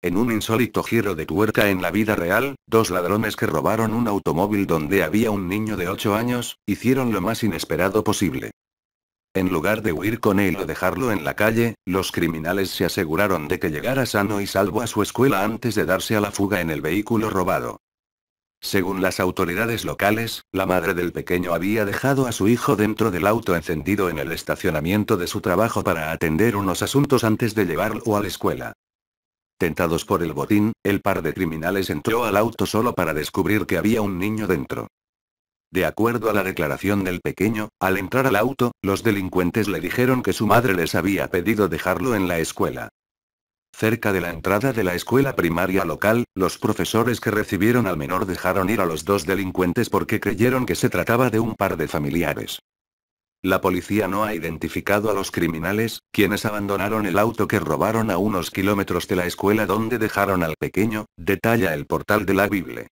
En un insólito giro de tuerca en la vida real, dos ladrones que robaron un automóvil donde había un niño de 8 años, hicieron lo más inesperado posible. En lugar de huir con él o dejarlo en la calle, los criminales se aseguraron de que llegara sano y salvo a su escuela antes de darse a la fuga en el vehículo robado. Según las autoridades locales, la madre del pequeño había dejado a su hijo dentro del auto encendido en el estacionamiento de su trabajo para atender unos asuntos antes de llevarlo a la escuela. Tentados por el botín, el par de criminales entró al auto solo para descubrir que había un niño dentro. De acuerdo a la declaración del pequeño, al entrar al auto, los delincuentes le dijeron que su madre les había pedido dejarlo en la escuela. Cerca de la entrada de la escuela primaria local, los profesores que recibieron al menor dejaron ir a los dos delincuentes porque creyeron que se trataba de un par de familiares. La policía no ha identificado a los criminales, quienes abandonaron el auto que robaron a unos kilómetros de la escuela donde dejaron al pequeño, detalla el portal de la Biblia.